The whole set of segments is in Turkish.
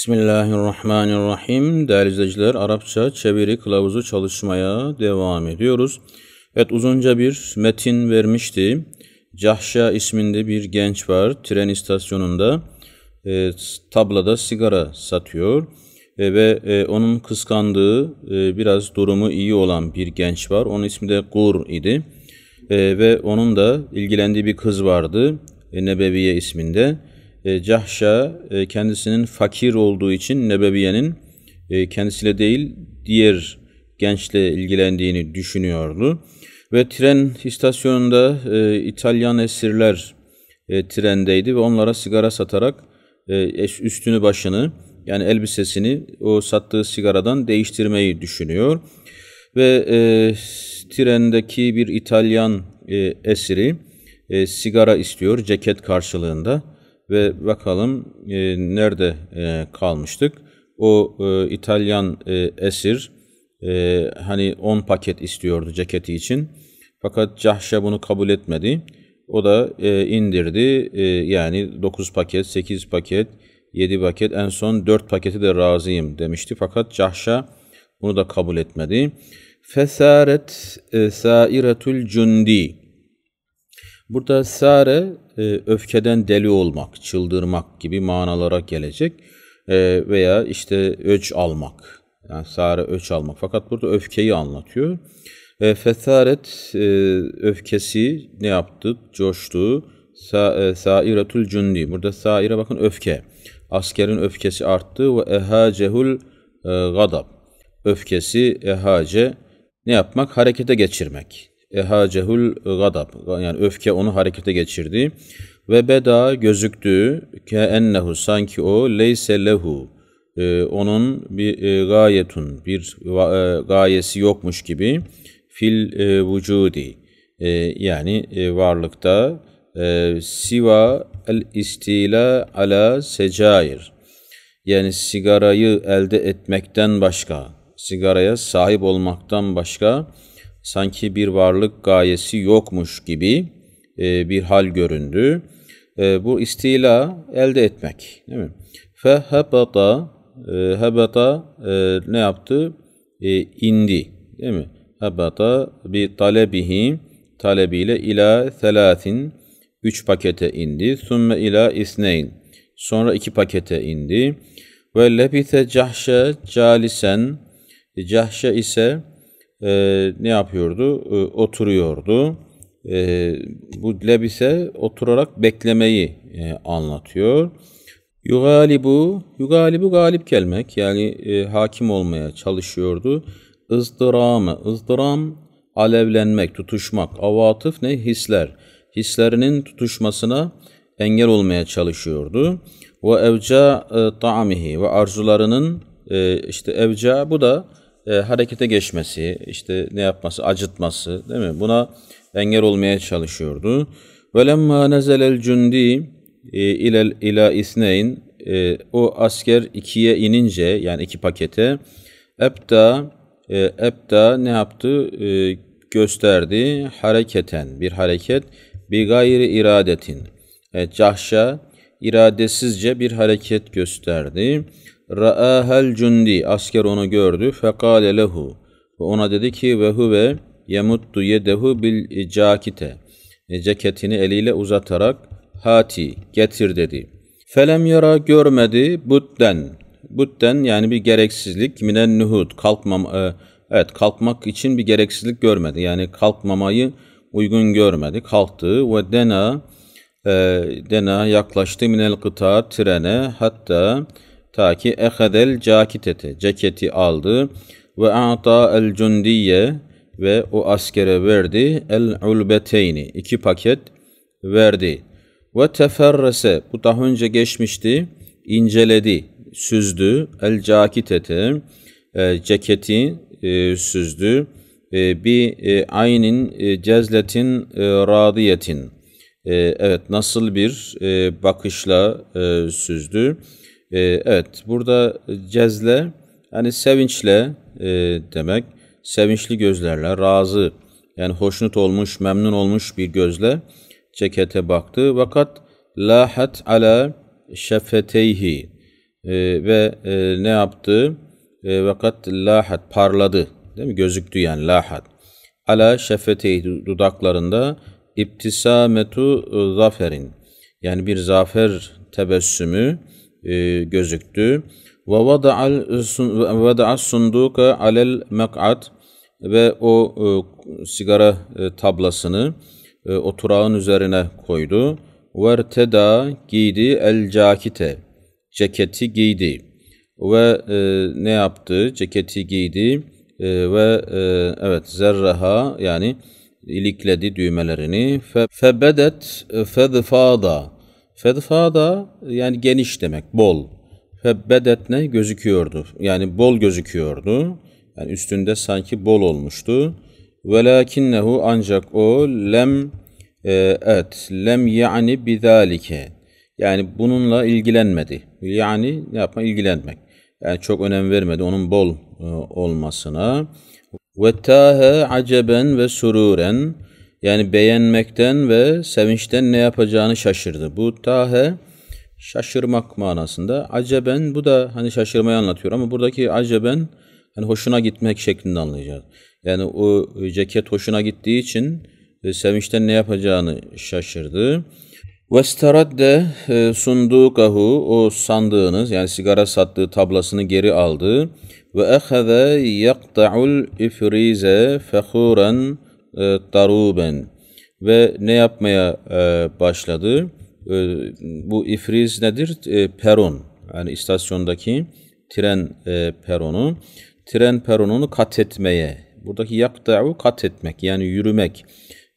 Bismillahirrahmanirrahim. Değerli izleyiciler, Arapça çeviri kılavuzu çalışmaya devam ediyoruz. Evet, uzunca bir metin vermişti. Cahşa isminde bir genç var. Tren istasyonunda e, tablada sigara satıyor. E, ve e, onun kıskandığı, e, biraz durumu iyi olan bir genç var. Onun ismi de Gur idi. E, ve onun da ilgilendiği bir kız vardı. E, Nebeviye isminde. E, cahşa e, kendisinin fakir olduğu için Nebeviye'nin e, kendisiyle değil diğer gençle ilgilendiğini düşünüyordu. Ve tren istasyonunda İtalyan esirler trendeydi ve onlara sigara satarak üstünü başını yani elbisesini o sattığı sigaradan değiştirmeyi düşünüyor. Ve e, trendeki bir İtalyan e, esiri e, sigara istiyor ceket karşılığında ve bakalım e, nerede e, kalmıştık. O e, İtalyan e, esir e, hani 10 paket istiyordu ceketi için. Fakat Cahşa bunu kabul etmedi. O da e, indirdi e, yani 9 paket, 8 paket, 7 paket en son 4 paketi de razıyım demişti. Fakat Cahşa bunu da kabul etmedi. Fesaret e, sairetul cundi Burada sare e, öfkeden deli olmak, çıldırmak gibi manalara gelecek e, veya işte öç almak. Yani sare öç almak. Fakat burada öfkeyi anlatıyor. E, fesaret e, öfkesi ne yaptı? Coştu. Sa, e, sairetul cündi. Burada saire bakın öfke. Askerin öfkesi arttı. Ve ehacehul e, gadab. Öfkesi ehace ne yapmak? Harekete geçirmek ehacehul gadab yani öfke onu harekete geçirdi ve beda gözüktü ke ennehu sanki o leyse lehu e, onun bir e, gayetun bir e, gayesi yokmuş gibi fil e, vücudi e, yani e, varlıkta e, siva el istila ala secair yani sigarayı elde etmekten başka sigaraya sahip olmaktan başka sanki bir varlık gayesi yokmuş gibi e, bir hal göründü. E, bu istila elde etmek. Değil mi? Fehebata e, hebata e, ne yaptı? E, indi. Değil mi? Hebata bir talebihi talebiyle ila selasin üç pakete indi. Sümme ila isneyn. Sonra iki pakete indi. Ve lebise cahşe calisen Cahşe ise e, ne yapıyordu? E, oturuyordu. E, bu lebise oturarak beklemeyi e, anlatıyor. Yugalibu, yugalibu galip gelmek yani e, hakim olmaya çalışıyordu. Izdıramı, ızdıram alevlenmek, tutuşmak. Avatıf ne? Hisler. Hislerinin tutuşmasına engel olmaya çalışıyordu. Ve evca e, taamihi ve arzularının e, işte evca bu da e, harekete geçmesi, işte ne yapması, acıtması değil mi? Buna engel olmaya çalışıyordu. Velemma nezelel cündi e, ilel ila isneyn e, o asker ikiye inince yani iki pakete ebda e, ebda ne yaptı? E, gösterdi hareketen bir hareket bir gayri iradetin. Evet, cahşa iradesizce bir hareket gösterdi. Ra'ahel cundi. Asker onu gördü. Fekale lehu. Ve ona dedi ki ve huve yemuttu yedehu bil cakite. E, ceketini eliyle uzatarak hati getir dedi. Felem yara görmedi butten butten yani bir gereksizlik minen nuhud kalkmam e, evet kalkmak için bir gereksizlik görmedi. Yani kalkmamayı uygun görmedi. Kalktı ve dena e, dena yaklaştı minel kıta trene hatta Ta ki ehedel cakitete, ceketi aldı ve a'ta el cundiye ve o askere verdi el ulbeteyni, iki paket verdi. Ve teferrese, bu daha önce geçmişti, inceledi, süzdü, el cakitete, e, ceketi e, süzdü. E, bi e, aynin e, cezletin e, radiyetin. E, evet nasıl bir e, bakışla e, süzdü. E, evet burada cezle yani sevinçle e, demek. Sevinçli gözlerle razı yani hoşnut olmuş, memnun olmuş bir gözle cekete baktı. Fakat lahat ala şefeteyhi e, ve e, ne yaptı? E, lahat parladı. Değil mi? Gözüktü yani lahat. Ala şefeteyhi dudaklarında iptisametu zaferin. Yani bir zafer tebessümü e, gözüktü. Ve vada'al sunduka alel mek'at ve o e, sigara e, tablasını e, oturağın üzerine koydu. Verteda giydi el cakite, ceketi giydi. Ve e, ne yaptı? Ceketi giydi e, ve e, evet zerraha yani ilikledi düğmelerini. Fe, febedet fezfada Fedfa da yani geniş demek, bol. Febbedet ne? Gözüküyordu. Yani bol gözüküyordu. Yani üstünde sanki bol olmuştu. Velakinnehu ancak o lem e, et. Lem yani bidalike. Yani bununla ilgilenmedi. Yani ne yapma? ilgilenmek. Yani çok önem vermedi onun bol e, olmasına. Ve tahe aceben ve sururen yani beğenmekten ve sevinçten ne yapacağını şaşırdı. Bu tahe şaşırmak manasında. Aceben bu da hani şaşırmayı anlatıyor ama buradaki aceben hani hoşuna gitmek şeklinde anlayacağız. Yani o e, ceket hoşuna gittiği için e, sevinçten ne yapacağını şaşırdı. Vesteradde e, sundukahu o sandığınız yani sigara sattığı tablasını geri aldı ve ehaze yaqta'ul ifrize fehuran e, daruben ve ne yapmaya e, başladı? E, bu ifriz nedir? E, peron. Yani istasyondaki tren peronu. Tren peronunu kat etmeye. Buradaki yakta'u kat etmek yani yürümek.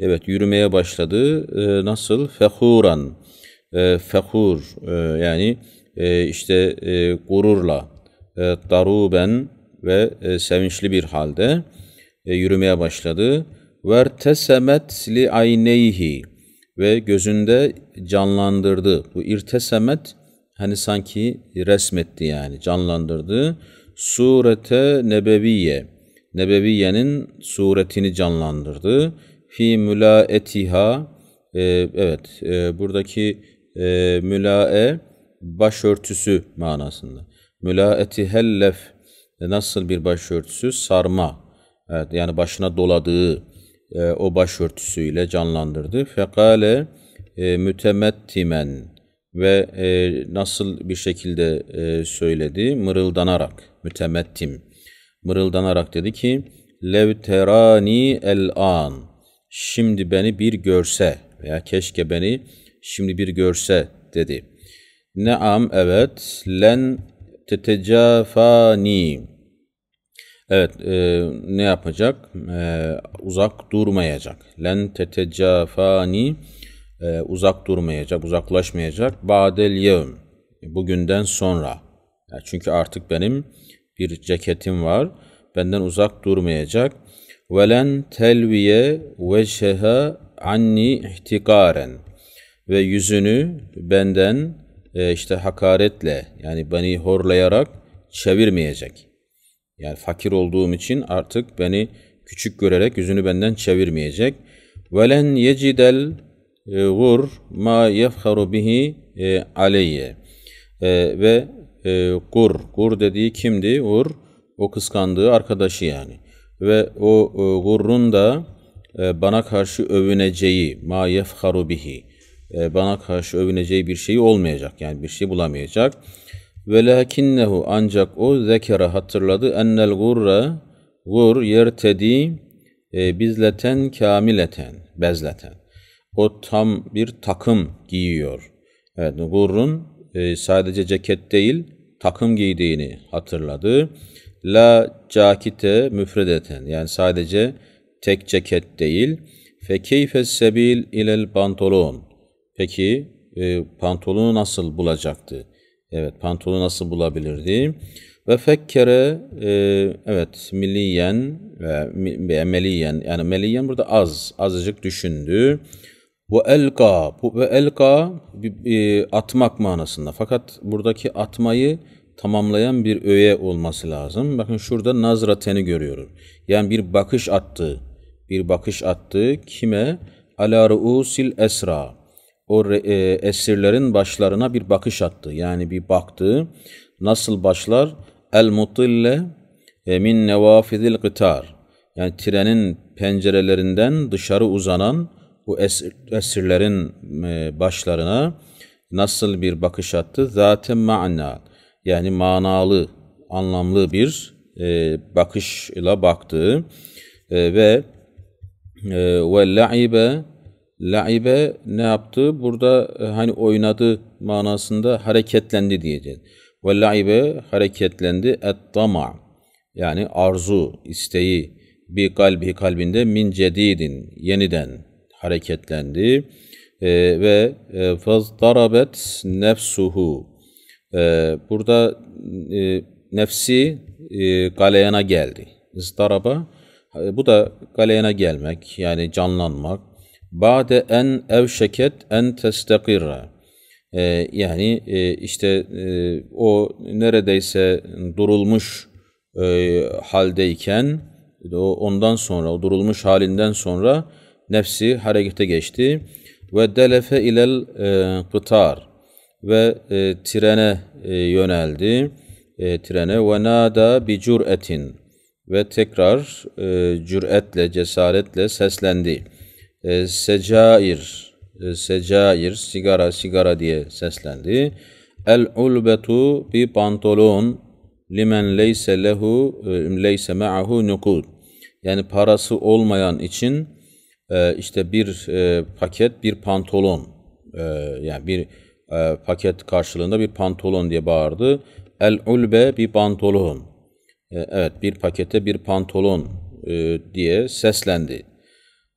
Evet yürümeye başladı. nasıl? Fehuran. E, fehur yani işte gururla e, daruben ve sevinçli bir halde yürümeye başladı vertesemet li ayneyhi ve gözünde canlandırdı. Bu irtesemet hani sanki resmetti yani canlandırdı. Surete nebeviye. Nebeviye'nin suretini canlandırdı. Fi mülaetiha e, evet e, buradaki e, mülae başörtüsü manasında. Mülaeti hellef nasıl bir başörtüsü? Sarma. Evet, yani başına doladığı e, o başörtüsüyle canlandırdı. Fekale e, mütemettimen ve e, nasıl bir şekilde e, söyledi? Mırıldanarak, mütemettim. Mırıldanarak dedi ki, Levterani el an. Şimdi beni bir görse veya keşke beni şimdi bir görse dedi. Naam evet len tetecafani Evet e, ne yapacak? E, uzak durmayacak. Len tetecafani e, uzak durmayacak, uzaklaşmayacak. Badel yevm bugünden sonra. Yani çünkü artık benim bir ceketim var. Benden uzak durmayacak. Velen telviye ve şeha anni ihtikaren ve yüzünü benden e, işte hakaretle yani beni horlayarak çevirmeyecek.'' Yani fakir olduğum için artık beni küçük görerek yüzünü benden çevirmeyecek. Velen yecidel gur e, ma yefharu bihi e, aleyye. E, ve gur, gur dediği kimdi? Gur, o kıskandığı arkadaşı yani. Ve o gurrun da bana karşı övüneceği, ma yefharu bihi, bana karşı övüneceği bir şey olmayacak. Yani bir şey bulamayacak. Velakinnehu ancak o zekere hatırladı ennel gurre gur yertedi e, bizleten kamileten bezleten. O tam bir takım giyiyor. Evet gurrun e, sadece ceket değil takım giydiğini hatırladı. La cakite müfredeten yani sadece tek ceket değil. Fekeyfe sebil ilel pantolon. Peki e, pantolonu nasıl bulacaktı? Evet pantolonu nasıl bulabilirdi? Ve fekkere e, evet milliyen ve emeliyen yani meliyen burada az azıcık düşündü. Ve elka bu ve elka e, atmak manasında. Fakat buradaki atmayı tamamlayan bir öğe olması lazım. Bakın şurada nazrateni görüyoruz. Yani bir bakış attı. Bir bakış attı. Kime? Ala ruusil esra o e, esirlerin başlarına bir bakış attı. Yani bir baktı. Nasıl başlar? El mutille e, min nevafidil gıtar. Yani trenin pencerelerinden dışarı uzanan bu esir, esirlerin e, başlarına nasıl bir bakış attı? Zaten ma'na. Yani manalı, anlamlı bir e, bakışla baktı e, ve e, ve la'ibe laibe ne yaptı? Burada e, hani oynadı manasında hareketlendi diyeceğiz. Ve laibe hareketlendi Ettama yani arzu, isteği bir kalbi kalbinde min cedidin yeniden hareketlendi e, ve e, faz darabet nefsuhu e, burada e, nefsi e, galeyana geldi. Izdaraba e, bu da galeyana gelmek yani canlanmak Ba'de en evşeket en testekirra. Ee, yani e, işte e, o neredeyse durulmuş e, haldeyken o ondan sonra o durulmuş halinden sonra nefsi harekete geçti ve delefe ilel e, kıtar ve e, trene e, yöneldi. E, trene ve nada bi cüretin ve tekrar e, cüretle, cesaretle seslendi e, secair, e, secair, sigara, sigara diye seslendi. El ulbetu bir pantolon limen leyse lehu e, leyse ma'ahu nukud. Yani parası olmayan için e, işte bir e, paket, bir pantolon e, yani bir e, paket karşılığında bir pantolon diye bağırdı. El ulbe bir pantolon. E, evet bir pakete bir pantolon e, diye seslendi.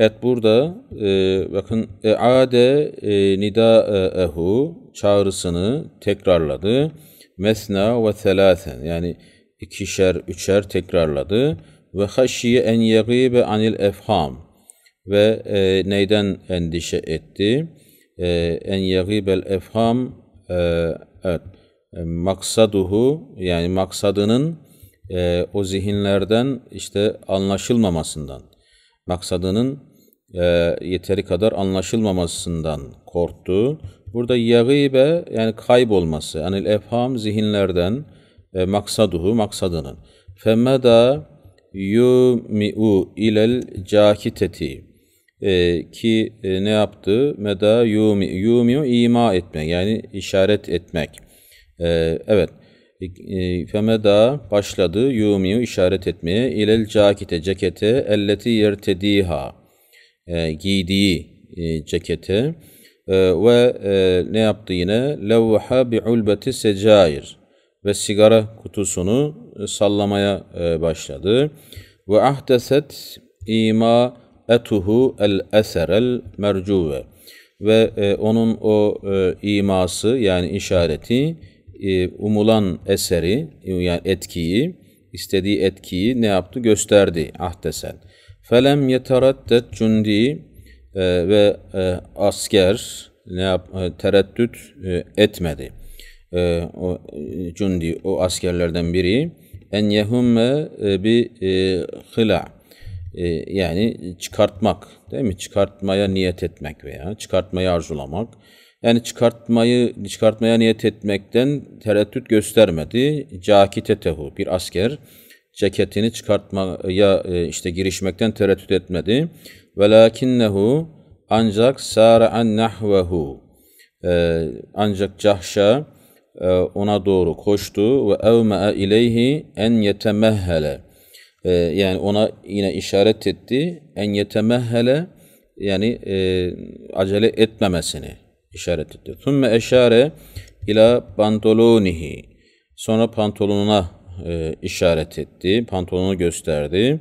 Evet burada e, bakın eade e, e ehu çağrısını tekrarladı. Mesna ve selasen yani ikişer üçer tekrarladı. Ve haşiye en yegibe anil efham ve e, neyden endişe etti? E, en yegibel efham e, evet, e, maksaduhu yani maksadının e, o zihinlerden işte anlaşılmamasından maksadının e, yeteri kadar anlaşılmamasından korktu. Burada yagibe yani kaybolması. Yani efham zihinlerden e, maksaduhu maksadının. Femeda yumi'u ilel cakiteti e, ki e, ne yaptı? Meda yumi, yumi'u ima etmek yani işaret etmek. E, evet. E, e femeda başladı yumi'u işaret etmeye ilel cakite cekete elleti yertediha e, giydiği e, ceketi e, ve e, ne yaptı yine? Levha bi'ulbeti secair ve sigara kutusunu sallamaya başladı. Ve ahdeset ima etuhu el eserel mercuve ve onun o iması yani işareti umulan eseri yani etkiyi istediği etkiyi ne yaptı gösterdi ahdesen. Felem yetereddet cundi e, ve e, asker ne yap, e, tereddüt etmedi. E, o cundi o askerlerden biri en yehumme bi e, yani çıkartmak değil mi? Çıkartmaya niyet etmek veya çıkartmayı arzulamak. Yani çıkartmayı çıkartmaya niyet etmekten tereddüt göstermedi. Cakitetehu bir asker ceketini çıkartmaya e, işte girişmekten tereddüt etmedi. Velakinnehu ancak sâre'en nehvehu e, ancak Cahşa e, ona doğru koştu ve evme'e ileyhi en yetemehhele yani ona yine işaret etti en yetemehhele yani acele etmemesini işaret etti. Thumme eşare ila pantolonihi sonra pantolonuna e, işaret etti, pantolonu gösterdi.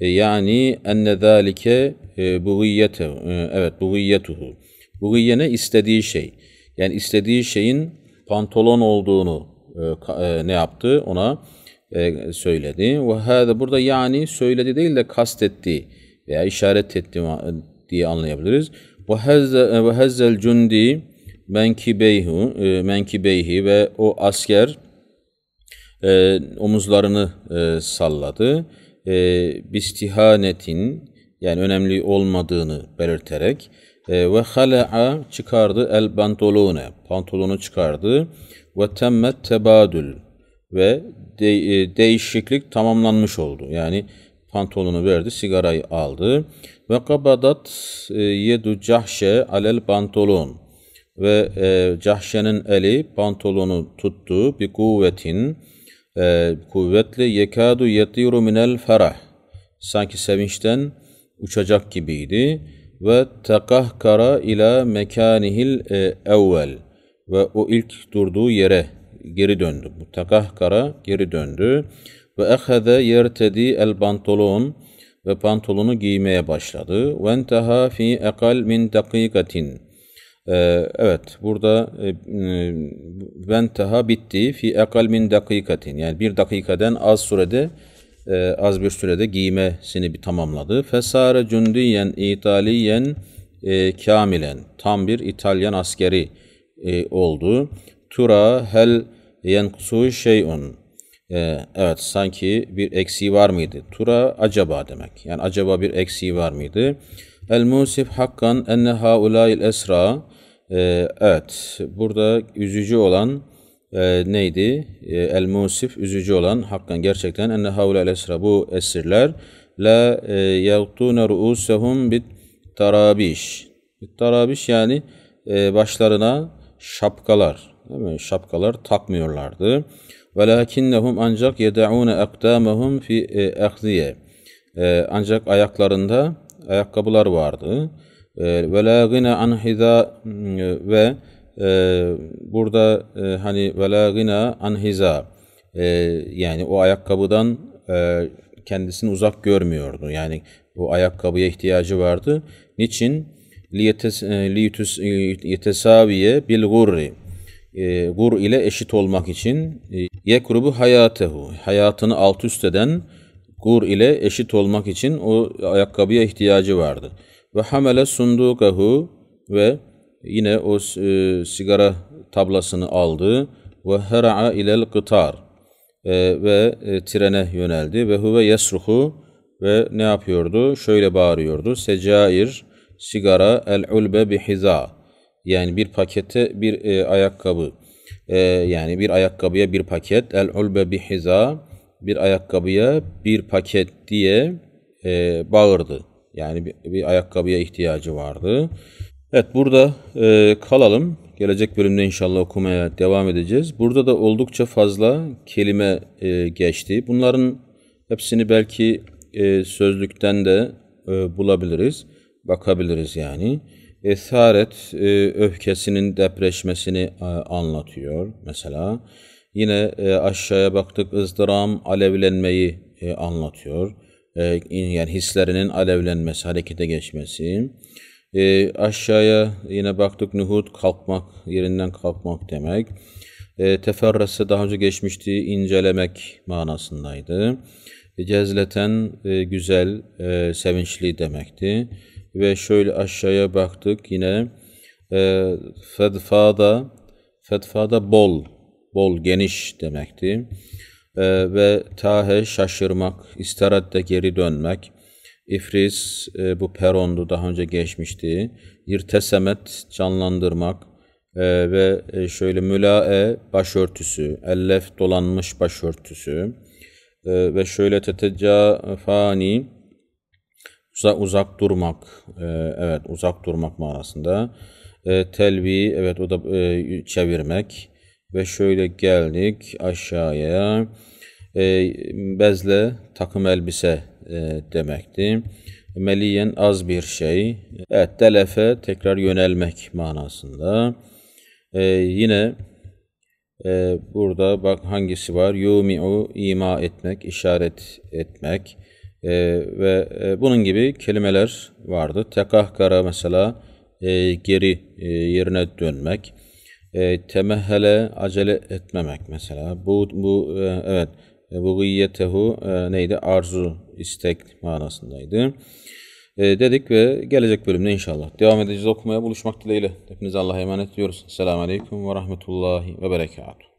E, yani enne zalike e, buğiyete, e, evet buğiyetuhu. Buğiye ne? istediği şey. Yani istediği şeyin pantolon olduğunu e, e, ne yaptı? Ona e, söyledi. Ve hâde burada yani söyledi değil de kastetti veya işaret etti diye anlayabiliriz. E, ve hezzel cundi menkibeyhu, e, menkibeyhi ve o asker e, omuzlarını e, salladı. E, bistihanetin yani önemli olmadığını belirterek e, ve hala'a çıkardı el pantolone pantolonu çıkardı ve temmet tebadül ve de, e, değişiklik tamamlanmış oldu. Yani pantolonu verdi, sigarayı aldı. Ve kabadat e, yedu cahşe alel pantolon. Ve e, cahşenin eli pantolonu tuttu bir kuvvetin e, ee, kuvvetli yekadu yetiru minel ferah. Sanki sevinçten uçacak gibiydi. Ve tekahkara ila mekanihil e, evvel. Ve o ilk durduğu yere geri döndü. Bu tekahkara geri döndü. Ve ehede yertedi el pantolon ve pantolonu giymeye başladı. Ve enteha fi ekal min dakikatin ee, evet burada e, e, venteha bitti fi ekal min dakikatin yani bir dakikadan az sürede e, az bir sürede giymesini bir tamamladı. Fesare cündiyen italiyen e, kamilen tam bir İtalyan askeri oldu. Tura hel yenkusu şeyun e, evet sanki bir eksiği var mıydı? Tura acaba demek yani acaba bir eksiği var mıydı? El musif hakkan enne haulail esra ee, evet, burada üzücü olan e, neydi? E, el musif üzücü olan Hakkın gerçekten enne havle el esra bu esirler la e, yagtune ruusehum bit tarabiş. Bit tarabiş yani e, başlarına şapkalar, değil mi? Şapkalar takmıyorlardı. Velakinnehum ancak yedaune akdamahum fi ehziye. E, ancak ayaklarında ayakkabılar vardı. Ee, ve la gine an hiza ve e, burada e, hani ve la gine an hiza e, yani o ayakkabıdan e, kendisini uzak görmüyordu. Yani bu ayakkabıya ihtiyacı vardı. Niçin? E, e, yetesaviye bil gurri e, gur ile eşit olmak için yekrubu hayatehu hayatını alt üst eden gur ile eşit olmak için o ayakkabıya ihtiyacı vardı. Ve hamele sundukahu ve yine o e, sigara tablasını aldı. Ve hera'a ilel kıtar e, ve e, trene yöneldi. Ve huve yesruhu ve ne yapıyordu? Şöyle bağırıyordu. Secair, sigara, el ulbe bihiza. Yani bir pakete bir e, ayakkabı. E, yani bir ayakkabıya bir paket. El ulbe bihiza. Bir ayakkabıya bir paket diye e, bağırdı. Yani bir, bir ayakkabıya ihtiyacı vardı. Evet burada e, kalalım. Gelecek bölümde inşallah okumaya devam edeceğiz. Burada da oldukça fazla kelime e, geçti. Bunların hepsini belki e, sözlükten de e, bulabiliriz. Bakabiliriz yani. Esaret e, öfkesinin depreşmesini e, anlatıyor mesela. Yine e, aşağıya baktık ızdıram alevlenmeyi e, anlatıyor. Ee, yani hislerinin alevlenmesi, harekete geçmesi. E, aşağıya yine baktık nuhut kalkmak, yerinden kalkmak demek. E, ee, teferrese daha önce geçmişti incelemek manasındaydı. E, cezleten e, güzel, e, sevinçli demekti. Ve şöyle aşağıya baktık yine e, fedfada, fedfada bol, bol, geniş demekti e, ve tahe şaşırmak, istirahatte geri dönmek, ifris e, bu perondu daha önce geçmişti, irtesemet canlandırmak e, ve e, şöyle mülae başörtüsü, ellef dolanmış başörtüsü e, ve şöyle tetecafani uzak, uzak durmak, e, evet uzak durmak manasında. E, telvi, evet o da e, çevirmek ve şöyle geldik aşağıya. E, bezle takım elbise e, demekti. Meliyen az bir şey. Evet, delefe tekrar yönelmek manasında. E, yine e, burada bak hangisi var? Yumi'u ima etmek, işaret etmek e, ve e, bunun gibi kelimeler vardı. Tekahkara mesela e, geri e, yerine dönmek e, temehhele acele etmemek mesela. Bu, bu e, evet e, bugiyyetehu e, neydi? Arzu, istek manasındaydı. E, dedik ve gelecek bölümde inşallah devam edeceğiz okumaya buluşmak dileğiyle. Hepinize Allah'a emanet ediyoruz. Selamun Aleyküm ve Rahmetullahi ve Berekatuhu.